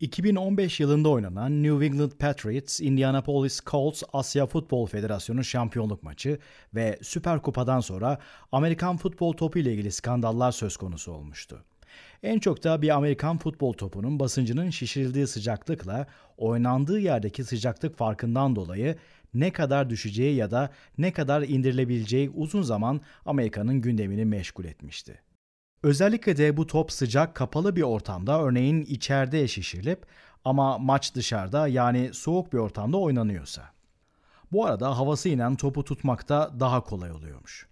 2015 yılında oynanan New England Patriots Indianapolis Colts Asya Futbol Federasyonu şampiyonluk maçı ve Süper Kupa'dan sonra Amerikan futbol topu ile ilgili skandallar söz konusu olmuştu. En çok da bir Amerikan futbol topunun basıncının şişirildiği sıcaklıkla oynandığı yerdeki sıcaklık farkından dolayı ne kadar düşeceği ya da ne kadar indirilebileceği uzun zaman Amerika'nın gündemini meşgul etmişti. Özellikle de bu top sıcak kapalı bir ortamda örneğin içeride şişirilip ama maç dışarıda yani soğuk bir ortamda oynanıyorsa. Bu arada havası inen topu tutmak da daha kolay oluyormuş.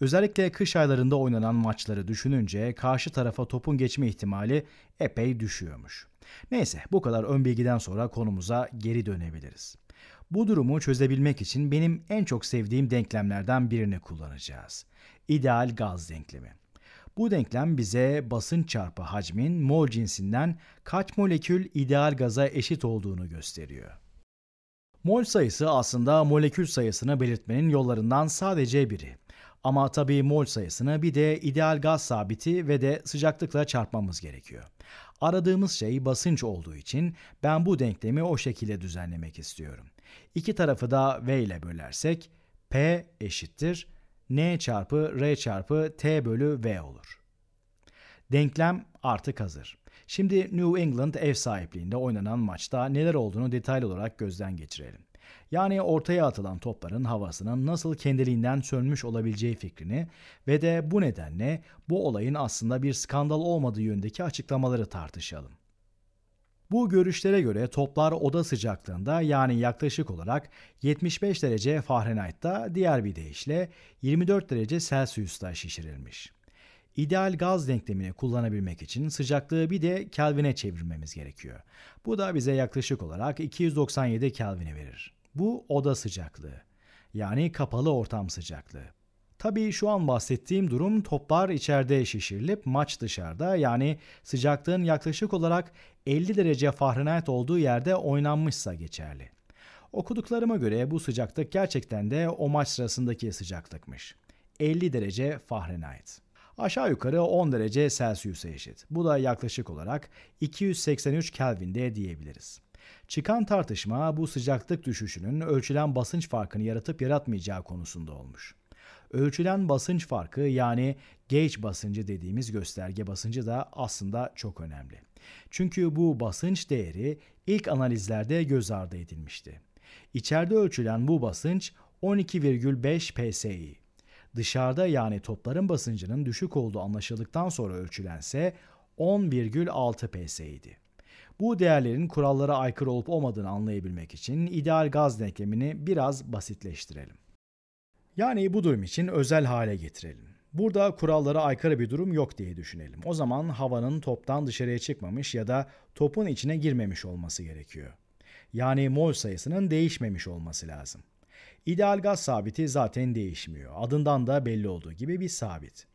Özellikle kış aylarında oynanan maçları düşününce karşı tarafa topun geçme ihtimali epey düşüyormuş. Neyse bu kadar ön bilgiden sonra konumuza geri dönebiliriz. Bu durumu çözebilmek için benim en çok sevdiğim denklemlerden birini kullanacağız. İdeal gaz denklemi. Bu denklem bize basın çarpı hacmin mol cinsinden kaç molekül ideal gaza eşit olduğunu gösteriyor. Mol sayısı aslında molekül sayısını belirtmenin yollarından sadece biri. Ama tabii mol sayısını bir de ideal gaz sabiti ve de sıcaklıkla çarpmamız gerekiyor. Aradığımız şey basınç olduğu için ben bu denklemi o şekilde düzenlemek istiyorum. İki tarafı da V ile bölersek P eşittir n çarpı r çarpı t bölü v olur. Denklem artık hazır. Şimdi New England ev sahipliğinde oynanan maçta neler olduğunu detaylı olarak gözden geçirelim. Yani ortaya atılan topların havasının nasıl kendiliğinden sönmüş olabileceği fikrini ve de bu nedenle bu olayın aslında bir skandal olmadığı yönündeki açıklamaları tartışalım. Bu görüşlere göre toplar oda sıcaklığında yani yaklaşık olarak 75 derece Fahrenheit'ta diğer bir deyişle 24 derece Celsius'ta şişirilmiş. İdeal gaz denklemini kullanabilmek için sıcaklığı bir de Kelvin'e çevirmemiz gerekiyor. Bu da bize yaklaşık olarak 297 Kelvin'i verir. Bu oda sıcaklığı yani kapalı ortam sıcaklığı. Tabii şu an bahsettiğim durum toplar içeride şişirilip maç dışarıda yani sıcaklığın yaklaşık olarak 50 derece Fahrenheit olduğu yerde oynanmışsa geçerli. Okuduklarıma göre bu sıcaklık gerçekten de o maç sırasındaki sıcaklıkmış. 50 derece Fahrenheit. Aşağı yukarı 10 derece Celsius'e eşit. Bu da yaklaşık olarak 283 Kelvin'de diyebiliriz. Çıkan tartışma bu sıcaklık düşüşünün ölçülen basınç farkını yaratıp yaratmayacağı konusunda olmuş. Ölçülen basınç farkı yani gauge basıncı dediğimiz gösterge basıncı da aslında çok önemli. Çünkü bu basınç değeri ilk analizlerde göz ardı edilmişti. İçeride ölçülen bu basınç 12,5 psi. Dışarıda yani topların basıncının düşük olduğu anlaşıldıktan sonra ölçülense 10,6 psi'ydi. Bu değerlerin kurallara aykırı olup olmadığını anlayabilmek için ideal gaz denklemini biraz basitleştirelim. Yani bu durum için özel hale getirelim. Burada kurallara aykırı bir durum yok diye düşünelim. O zaman havanın toptan dışarıya çıkmamış ya da topun içine girmemiş olması gerekiyor. Yani mol sayısının değişmemiş olması lazım. İdeal gaz sabiti zaten değişmiyor. Adından da belli olduğu gibi bir sabit.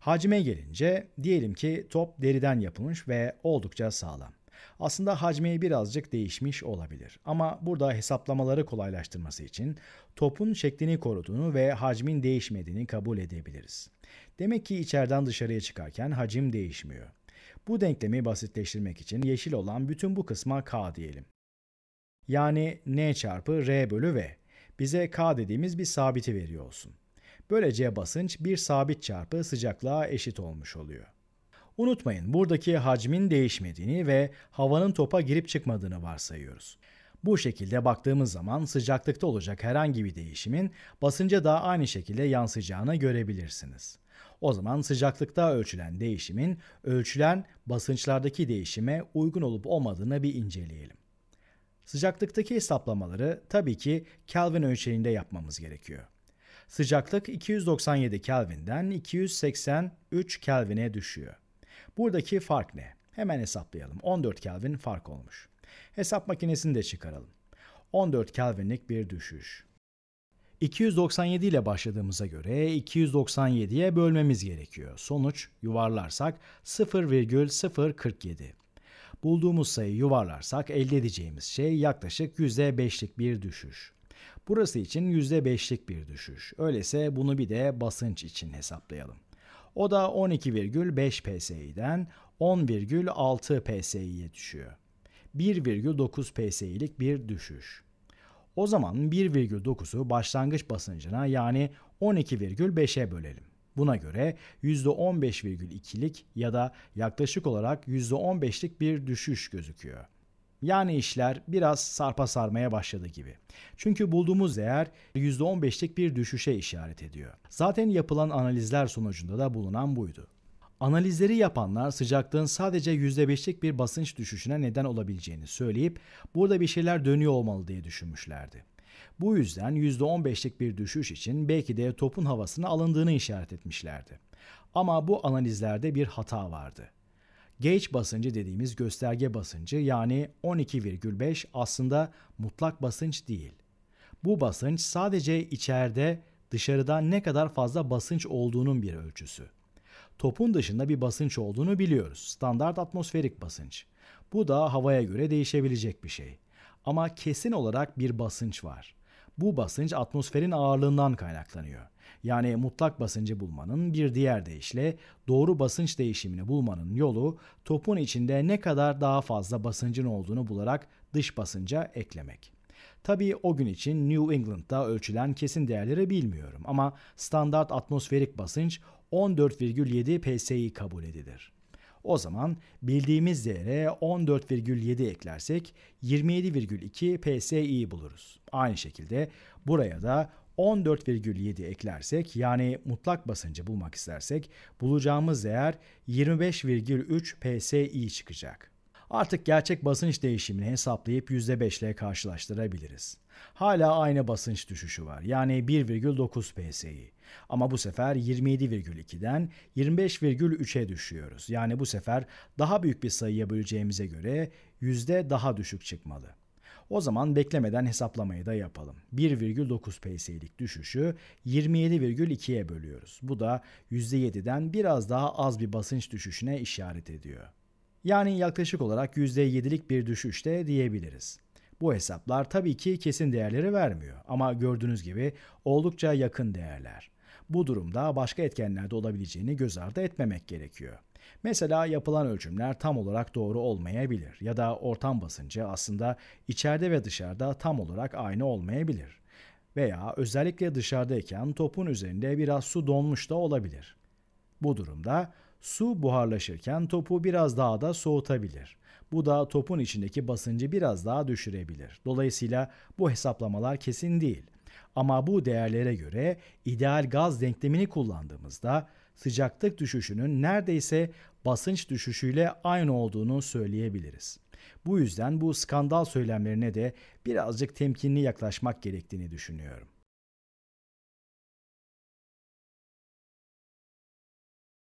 Hacime gelince diyelim ki top deriden yapılmış ve oldukça sağlam. Aslında hacmi birazcık değişmiş olabilir. Ama burada hesaplamaları kolaylaştırması için topun şeklini koruduğunu ve hacmin değişmediğini kabul edebiliriz. Demek ki içeriden dışarıya çıkarken hacim değişmiyor. Bu denklemi basitleştirmek için yeşil olan bütün bu kısma k diyelim. Yani n çarpı r bölü v. Bize k dediğimiz bir sabiti veriyor olsun. Böylece basınç bir sabit çarpı sıcaklığa eşit olmuş oluyor. Unutmayın buradaki hacmin değişmediğini ve havanın topa girip çıkmadığını varsayıyoruz. Bu şekilde baktığımız zaman sıcaklıkta olacak herhangi bir değişimin basınca da aynı şekilde yansıyacağını görebilirsiniz. O zaman sıcaklıkta ölçülen değişimin ölçülen basınçlardaki değişime uygun olup olmadığını bir inceleyelim. Sıcaklıktaki hesaplamaları tabii ki Kelvin ölçeğinde yapmamız gerekiyor. Sıcaklık 297 Kelvin'den 283 Kelvin'e düşüyor. Buradaki fark ne? Hemen hesaplayalım. 14 Kelvin fark olmuş. Hesap makinesini de çıkaralım. 14 Kelvinlik bir düşüş. 297 ile başladığımıza göre 297'ye bölmemiz gerekiyor. Sonuç yuvarlarsak 0,047. Bulduğumuz sayı yuvarlarsak elde edeceğimiz şey yaklaşık %5'lik bir düşüş. Burası için %5'lik bir düşüş. Öyleyse bunu bir de basınç için hesaplayalım. O da 12,5 PSI'den 10,6 PSI'ye düşüyor. 1,9 PSI'lik bir düşüş. O zaman 1,9'u başlangıç basıncına yani 12,5'e bölelim. Buna göre %15,2'lik ya da yaklaşık olarak %15'lik bir düşüş gözüküyor. Yani işler biraz sarpa sarmaya başladı gibi. Çünkü bulduğumuz değer %15'lik bir düşüşe işaret ediyor. Zaten yapılan analizler sonucunda da bulunan buydu. Analizleri yapanlar sıcaklığın sadece %5'lik bir basınç düşüşüne neden olabileceğini söyleyip burada bir şeyler dönüyor olmalı diye düşünmüşlerdi. Bu yüzden %15'lik bir düşüş için belki de topun havasını alındığını işaret etmişlerdi. Ama bu analizlerde bir hata vardı. Geç basıncı dediğimiz gösterge basıncı yani 12,5 aslında mutlak basınç değil. Bu basınç sadece içeride dışarıda ne kadar fazla basınç olduğunun bir ölçüsü. Topun dışında bir basınç olduğunu biliyoruz. Standart atmosferik basınç. Bu da havaya göre değişebilecek bir şey. Ama kesin olarak bir basınç var. Bu basınç atmosferin ağırlığından kaynaklanıyor. Yani mutlak basıncı bulmanın bir diğer deyişle doğru basınç değişimini bulmanın yolu topun içinde ne kadar daha fazla basıncın olduğunu bularak dış basınca eklemek. Tabii o gün için New England'da ölçülen kesin değerleri bilmiyorum ama standart atmosferik basınç 14,7 psi kabul edilir. O zaman bildiğimiz değere 14,7 eklersek 27,2 psi buluruz. Aynı şekilde buraya da 14,7 eklersek yani mutlak basıncı bulmak istersek bulacağımız değer 25,3 PSI çıkacak. Artık gerçek basınç değişimini hesaplayıp %5 ile karşılaştırabiliriz. Hala aynı basınç düşüşü var yani 1,9 psi. Ama bu sefer 27,2'den 25,3'e düşüyoruz. Yani bu sefer daha büyük bir sayıya böleceğimize göre yüzde daha düşük çıkmalı. O zaman beklemeden hesaplamayı da yapalım. 1,9 psi'lik düşüşü 27,2'ye bölüyoruz. Bu da %7'den biraz daha az bir basınç düşüşüne işaret ediyor. Yani yaklaşık olarak %7'lik bir düşüşte diyebiliriz. Bu hesaplar tabii ki kesin değerleri vermiyor ama gördüğünüz gibi oldukça yakın değerler. Bu durumda başka etkenlerde olabileceğini göz ardı etmemek gerekiyor. Mesela yapılan ölçümler tam olarak doğru olmayabilir ya da ortam basıncı aslında içeride ve dışarıda tam olarak aynı olmayabilir. Veya özellikle dışarıdayken topun üzerinde biraz su donmuş da olabilir. Bu durumda su buharlaşırken topu biraz daha da soğutabilir. Bu da topun içindeki basıncı biraz daha düşürebilir. Dolayısıyla bu hesaplamalar kesin değil. Ama bu değerlere göre ideal gaz denklemini kullandığımızda sıcaklık düşüşünün neredeyse basınç düşüşüyle aynı olduğunu söyleyebiliriz. Bu yüzden bu skandal söylemlerine de birazcık temkinli yaklaşmak gerektiğini düşünüyorum.